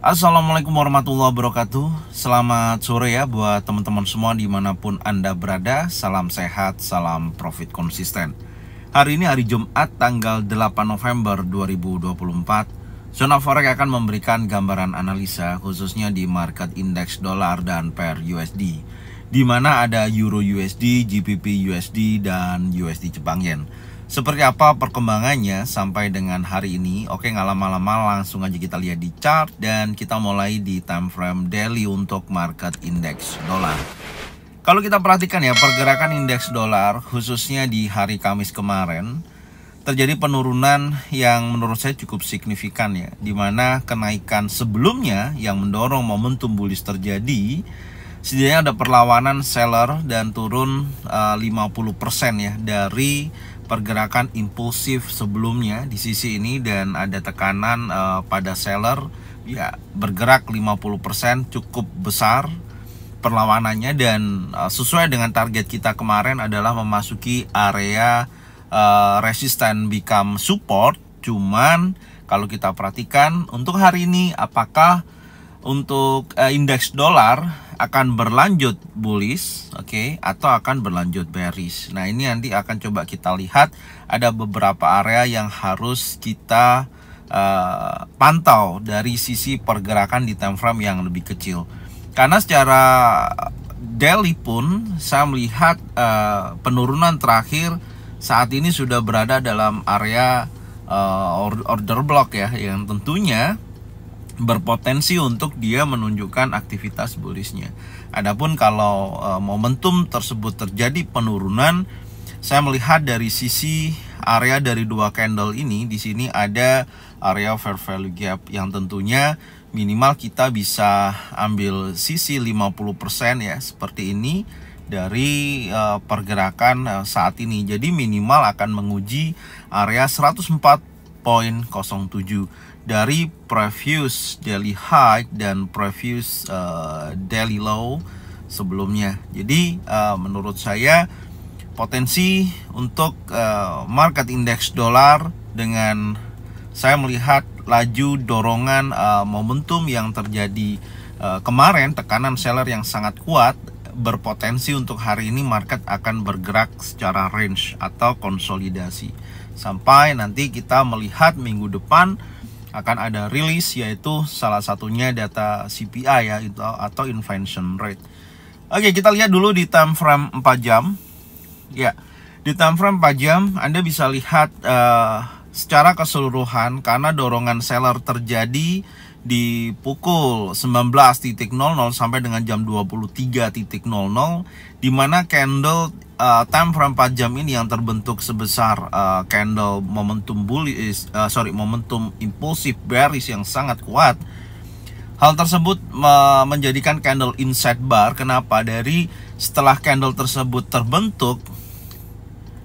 Assalamualaikum warahmatullahi wabarakatuh Selamat sore ya buat teman-teman semua dimanapun Anda berada Salam sehat, salam profit konsisten Hari ini hari Jumat tanggal 8 November 2024 Zona Forex akan memberikan gambaran analisa khususnya di market indeks dolar dan pair USD di mana ada Euro USD, GBP USD, dan USD Jepang Yen seperti apa perkembangannya sampai dengan hari ini. Oke, nggak lama-lama langsung aja kita lihat di chart dan kita mulai di time frame daily untuk market index dolar. Kalau kita perhatikan ya pergerakan indeks dolar khususnya di hari Kamis kemarin terjadi penurunan yang menurut saya cukup signifikan ya di mana kenaikan sebelumnya yang mendorong momentum bullish terjadi setidaknya ada perlawanan seller dan turun eh, uh, 50% ya dari pergerakan impulsif sebelumnya di sisi ini dan ada tekanan uh, pada seller ya bergerak 50% cukup besar perlawanannya dan uh, sesuai dengan target kita kemarin adalah memasuki area uh, resisten become support cuman kalau kita perhatikan untuk hari ini apakah untuk uh, indeks dolar akan berlanjut bullish, oke, okay, atau akan berlanjut bearish. Nah, ini nanti akan coba kita lihat ada beberapa area yang harus kita uh, pantau dari sisi pergerakan di time frame yang lebih kecil. Karena secara daily pun saya melihat uh, penurunan terakhir saat ini sudah berada dalam area uh, order block ya yang tentunya berpotensi untuk dia menunjukkan aktivitas bullishnya. Adapun kalau eh, momentum tersebut terjadi penurunan, saya melihat dari sisi area dari dua candle ini di sini ada area fair value gap yang tentunya minimal kita bisa ambil sisi 50% ya seperti ini dari eh, pergerakan eh, saat ini. Jadi minimal akan menguji area 104.07 dari previous daily high dan previous uh, daily low sebelumnya. Jadi uh, menurut saya potensi untuk uh, market index dolar dengan saya melihat laju dorongan uh, momentum yang terjadi uh, kemarin tekanan seller yang sangat kuat berpotensi untuk hari ini market akan bergerak secara range atau konsolidasi sampai nanti kita melihat minggu depan akan ada rilis yaitu salah satunya data CPI ya itu atau inflation rate. Oke, kita lihat dulu di time frame 4 jam. Ya. Di time frame 4 jam Anda bisa lihat uh, secara keseluruhan karena dorongan seller terjadi di pukul 19.00 sampai dengan jam 23.00 di mana candle uh, time frame 4 jam ini yang terbentuk sebesar uh, candle momentum bullish uh, sorry momentum impulsif bearish yang sangat kuat Hal tersebut menjadikan candle inside bar. Kenapa? Dari setelah candle tersebut terbentuk,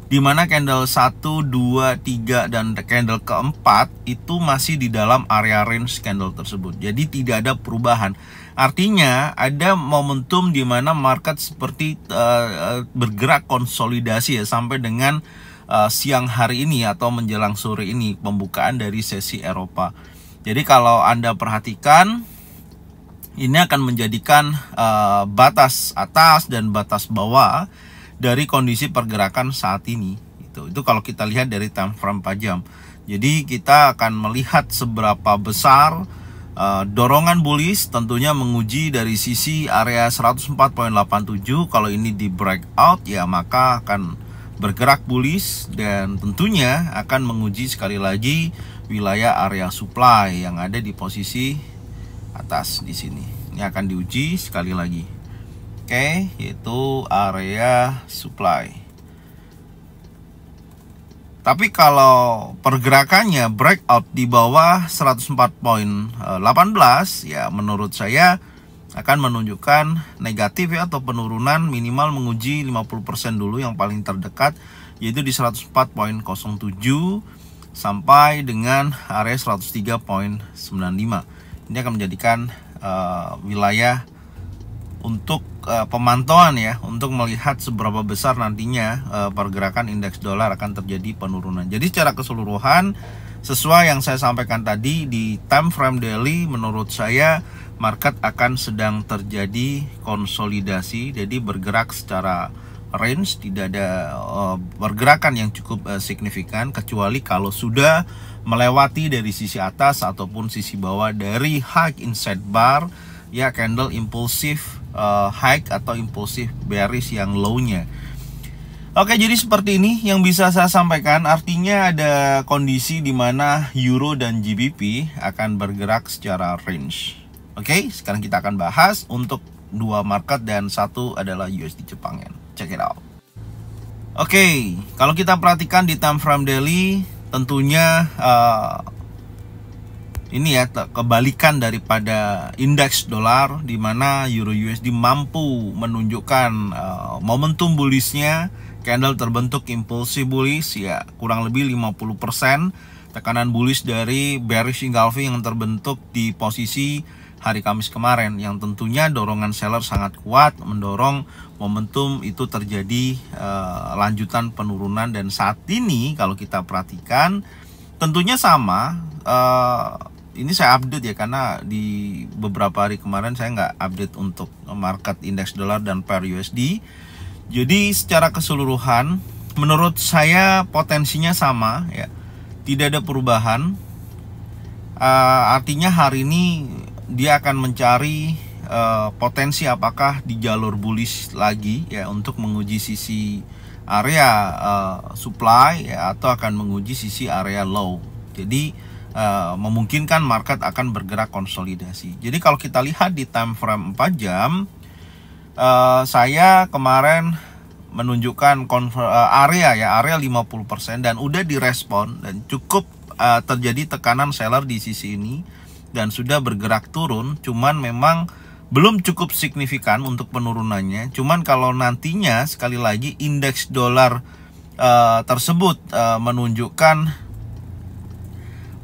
di mana candle 1, 2, 3 dan candle keempat itu masih di dalam area range candle tersebut. Jadi tidak ada perubahan. Artinya ada momentum di mana market seperti uh, bergerak konsolidasi ya sampai dengan uh, siang hari ini atau menjelang sore ini pembukaan dari sesi Eropa. Jadi kalau Anda perhatikan ini akan menjadikan uh, batas atas dan batas bawah dari kondisi pergerakan saat ini itu itu kalau kita lihat dari time frame 4 jam jadi kita akan melihat seberapa besar uh, dorongan bullish tentunya menguji dari sisi area 104.87 kalau ini di breakout ya maka akan bergerak bullish dan tentunya akan menguji sekali lagi wilayah area supply yang ada di posisi atas di sini. Ini akan diuji sekali lagi pakai yaitu area supply. Tapi kalau pergerakannya breakout di bawah 104.18 eh, ya menurut saya akan menunjukkan negatif ya atau penurunan minimal menguji 50% dulu yang paling terdekat yaitu di 104.07 sampai dengan area 103.95. Ini akan menjadikan uh, wilayah untuk uh, pemantauan ya untuk melihat seberapa besar nantinya uh, pergerakan indeks dolar akan terjadi penurunan. Jadi secara keseluruhan sesuai yang saya sampaikan tadi di time frame daily menurut saya market akan sedang terjadi konsolidasi jadi bergerak secara range tidak ada uh, pergerakan yang cukup uh, signifikan kecuali kalau sudah melewati dari sisi atas ataupun sisi bawah dari high inside bar ya candle impulsif uh, high atau impulsif bearish yang low-nya. Oke, jadi seperti ini yang bisa saya sampaikan. Artinya ada kondisi di mana euro dan GBP akan bergerak secara range. Oke, sekarang kita akan bahas untuk dua market dan satu adalah USD Jepang Check it out. Oke, kalau kita perhatikan di time frame daily, tentunya uh, ini ya kebalikan daripada indeks dolar di mana euro USD mampu menunjukkan uh, momentum bullishnya, candle terbentuk impulsif bullish ya kurang lebih 50% tekanan bullish dari bearish engulfing yang terbentuk di posisi hari Kamis kemarin yang tentunya dorongan seller sangat kuat mendorong momentum itu terjadi uh, lanjutan penurunan dan saat ini kalau kita perhatikan tentunya sama uh, ini saya update ya karena di beberapa hari kemarin saya nggak update untuk market indeks dolar dan pair USD. Jadi secara keseluruhan menurut saya potensinya sama ya. Tidak ada perubahan. Uh, artinya hari ini dia akan mencari uh, potensi apakah di jalur bullish lagi ya untuk menguji sisi area uh, supply ya, atau akan menguji sisi area low. Jadi uh, memungkinkan market akan bergerak konsolidasi. Jadi kalau kita lihat di time frame 4 jam, uh, saya kemarin menunjukkan konver, uh, area ya, area 50% dan udah direspon dan cukup uh, terjadi tekanan seller di sisi ini dan sudah bergerak turun, cuman memang belum cukup signifikan untuk penurunannya. Cuman kalau nantinya sekali lagi indeks dolar uh, tersebut uh, menunjukkan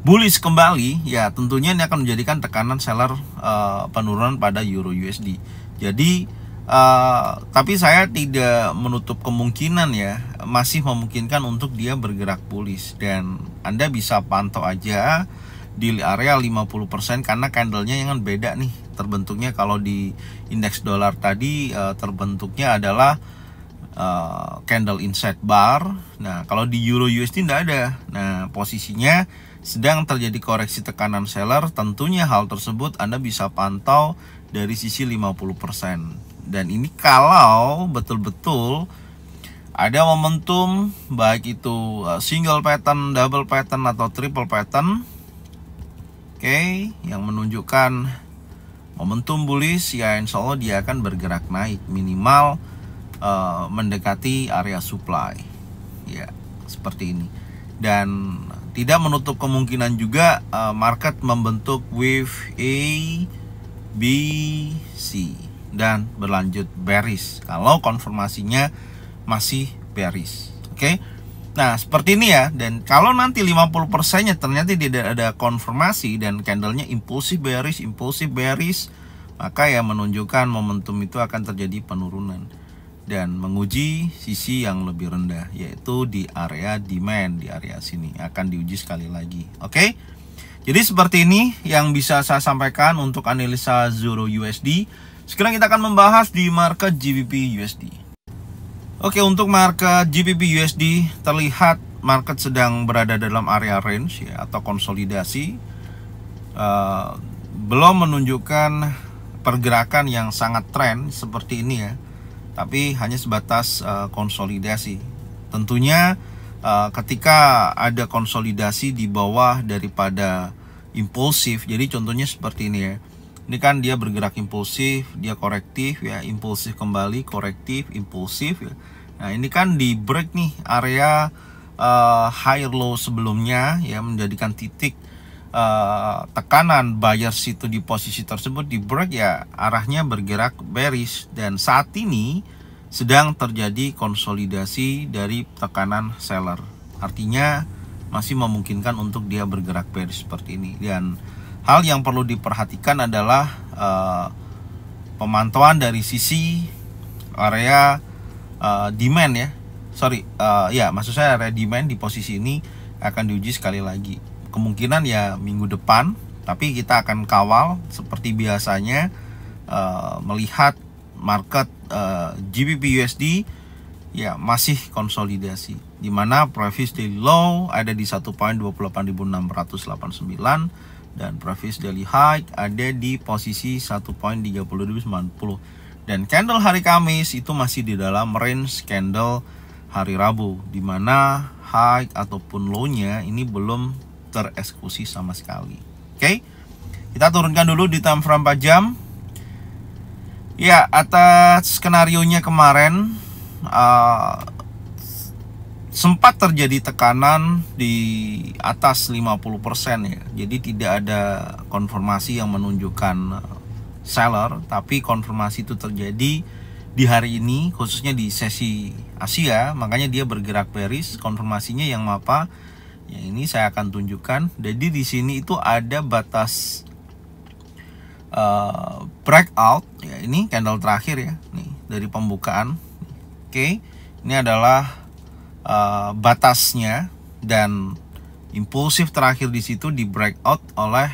bullish kembali, ya tentunya ini akan menjadikan tekanan seller uh, penurunan pada euro USD. Jadi uh, tapi saya tidak menutup kemungkinan ya, masih memungkinkan untuk dia bergerak bullish dan Anda bisa pantau aja di area 50% karena candlenya yang beda nih terbentuknya kalau di indeks dolar tadi uh, terbentuknya adalah uh, candle inside bar. Nah, kalau di Euro USD tidak ada. Nah, posisinya sedang terjadi koreksi tekanan seller. Tentunya hal tersebut Anda bisa pantau dari sisi 50%. Dan ini kalau betul-betul ada momentum baik itu eh, single pattern, double pattern atau triple pattern. Oke, okay, yang menunjukkan momentum bullish ya insya Allah dia akan bergerak naik minimal Eh, mendekati area supply ya seperti ini dan tidak menutup kemungkinan juga uh, market membentuk wave A B C dan berlanjut bearish kalau konfirmasinya masih bearish oke okay? Nah, seperti ini ya. Dan kalau nanti 50%-nya ternyata tidak ada konfirmasi dan candlenya impulsif bearish, impulsif bearish, maka ya menunjukkan momentum itu akan terjadi penurunan dan menguji sisi yang lebih rendah yaitu di area demand di area sini akan diuji sekali lagi oke okay? jadi seperti ini yang bisa saya sampaikan untuk analisa Zoro USD sekarang kita akan membahas di market GBP USD oke okay, untuk market GBP USD terlihat market sedang berada dalam area range ya, atau konsolidasi uh, belum menunjukkan pergerakan yang sangat tren seperti ini ya tapi hanya sebatas eh, konsolidasi. Tentunya eh, ketika ada konsolidasi di bawah daripada impulsif, jadi contohnya seperti ini ya. Ini kan dia bergerak impulsif, dia korektif ya, impulsif kembali, korektif, impulsif ya. Nah, ini kan di break nih area uh, eh, higher low sebelumnya ya menjadikan titik uh, tekanan buyers itu di posisi tersebut di break ya arahnya bergerak bearish dan saat ini sedang terjadi konsolidasi dari tekanan seller. Artinya masih memungkinkan untuk dia bergerak bearish seperti ini dan hal yang perlu diperhatikan adalah uh, pemantauan dari sisi area uh, demand ya. Sorry, uh, ya maksud saya area demand di posisi ini akan diuji sekali lagi kemungkinan ya minggu depan tapi kita akan kawal seperti biasanya uh, melihat market uh, eh, GBP USD ya masih konsolidasi di mana previous daily low ada di 1.28689 dan previous daily high ada di posisi 1.3290 dan candle hari Kamis itu masih di dalam range candle hari Rabu di mana high ataupun low-nya ini belum tereksekusi sama sekali. Oke. Okay? Kita turunkan dulu di time frame 4 jam. Ya, atas skenario-nya kemarin uh, sempat terjadi tekanan di atas 50% ya. Jadi tidak ada konfirmasi yang menunjukkan eh, seller, tapi konfirmasi itu terjadi di hari ini khususnya di sesi Asia, makanya dia bergerak bearish, konfirmasinya yang apa? ya ini saya akan tunjukkan jadi di sini itu ada batas uh, breakout ya ini candle terakhir ya nih dari pembukaan oke okay. ini adalah uh, batasnya dan impulsif terakhir di situ di breakout oleh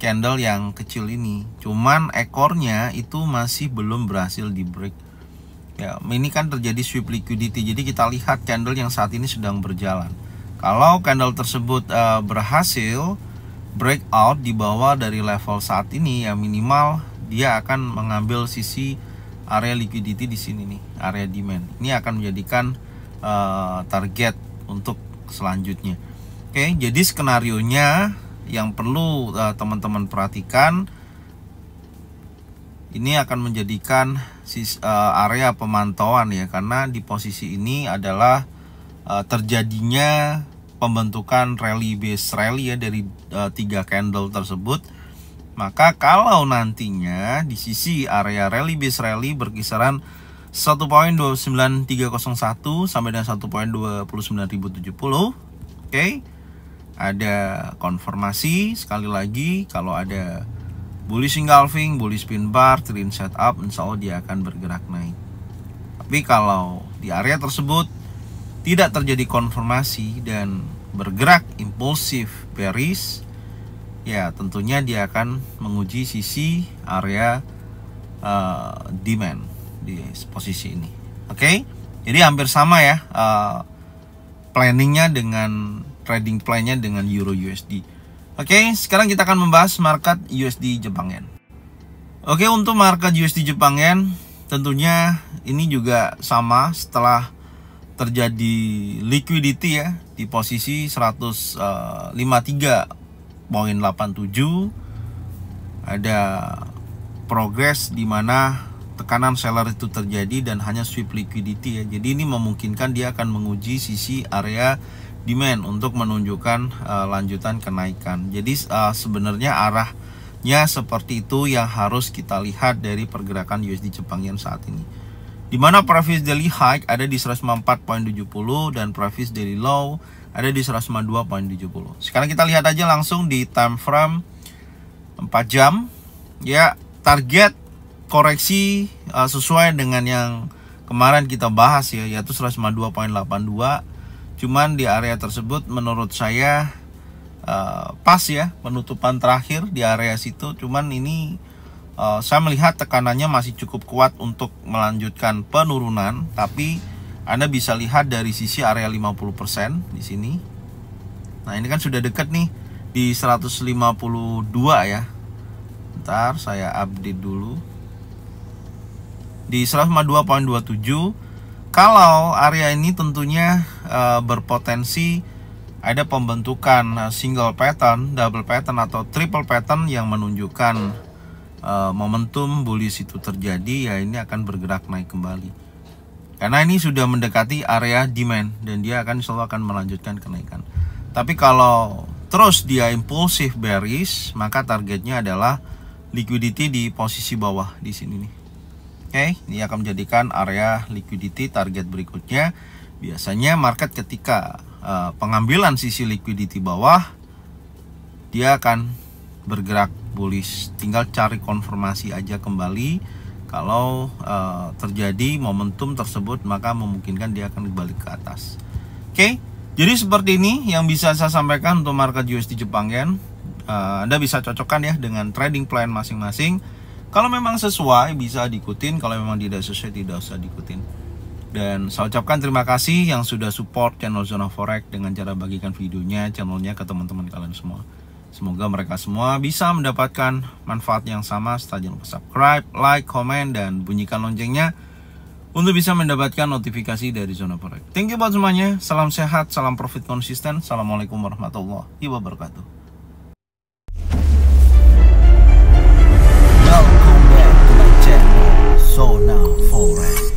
candle yang kecil ini cuman ekornya itu masih belum berhasil di break ya ini kan terjadi sweep liquidity jadi kita lihat candle yang saat ini sedang berjalan kalau candle tersebut uh, berhasil breakout di bawah dari level saat ini ya minimal dia akan mengambil sisi area liquidity di sini nih, area demand. Ini akan menjadikan uh, target untuk selanjutnya. Oke, jadi skenario nya yang perlu eh, teman-teman uh, perhatikan ini akan menjadikan sis, uh, area pemantauan ya karena di posisi ini adalah uh, terjadinya pembentukan rally base rally ya dari eh, tiga candle tersebut maka kalau nantinya di sisi area rally base rally berkisaran 1.29301 sampai dengan 1.29070 oke okay. ada konfirmasi sekali lagi kalau ada bullish engulfing, bullish pin bar, trend setup insya Allah dia akan bergerak naik tapi kalau di area tersebut tidak terjadi konfirmasi dan bergerak impulsif peris ya tentunya dia akan menguji sisi area uh, demand di posisi ini. Oke, okay? jadi hampir sama ya uh, planningnya dengan trading plannya dengan Euro USD. Oke, okay, sekarang kita akan membahas market USD Jepang Yen. Oke, okay, untuk market USD Jepang Yen tentunya ini juga sama setelah terjadi liquidity ya di posisi 153.87 eh, ada progress di mana tekanan seller itu terjadi dan hanya sweep liquidity ya. Jadi ini memungkinkan dia akan menguji sisi area demand untuk menunjukkan uh, lanjutan kenaikan. Jadi uh, sebenarnya arahnya seperti itu yang harus kita lihat dari pergerakan USD Jepang yang saat ini di mana previous daily high ada di 104.70 dan previous daily low ada di 102.70. Sekarang kita lihat aja langsung di time frame 4 jam. Ya, target koreksi uh, sesuai dengan yang kemarin kita bahas ya, yaitu 102.82 Cuman di area tersebut menurut saya uh, pas ya penutupan terakhir di area situ. Cuman ini Eh, saya melihat tekanannya masih cukup kuat untuk melanjutkan penurunan, tapi Anda bisa lihat dari sisi area 50% di sini. Nah, ini kan sudah dekat nih di 152 ya. Ntar saya update dulu. Di 152.27 kalau area ini tentunya uh, berpotensi ada pembentukan eh, single pattern, double pattern atau triple pattern yang menunjukkan Eh, momentum bullish itu terjadi ya ini akan bergerak naik kembali karena ini sudah mendekati area demand dan dia akan selalu akan melanjutkan kenaikan tapi kalau terus dia impulsif bearish maka targetnya adalah liquidity di posisi bawah di sini nih oke okay? ini akan menjadikan area liquidity target berikutnya biasanya market ketika uh, pengambilan sisi liquidity bawah dia akan bergerak bullish. Tinggal cari konfirmasi aja kembali. Kalau uh, terjadi momentum tersebut, maka memungkinkan dia akan kembali ke atas. Oke, okay? jadi seperti ini yang bisa saya sampaikan untuk market USD Jepang Yen. Uh, eh, Anda bisa cocokkan ya dengan trading plan masing-masing. Kalau memang sesuai bisa diikutin, kalau memang tidak sesuai tidak usah diikutin. Dan saya ucapkan terima kasih yang sudah support channel Zona Forex dengan cara bagikan videonya, channelnya ke teman-teman kalian semua. Semoga mereka semua bisa mendapatkan manfaat yang sama. setelah jangan lupa subscribe, like, komen, dan bunyikan loncengnya untuk bisa mendapatkan notifikasi dari Zona Forex. Thank you buat semuanya. Salam sehat, salam profit konsisten. Assalamualaikum warahmatullahi wabarakatuh. Welcome back to Zona Forex.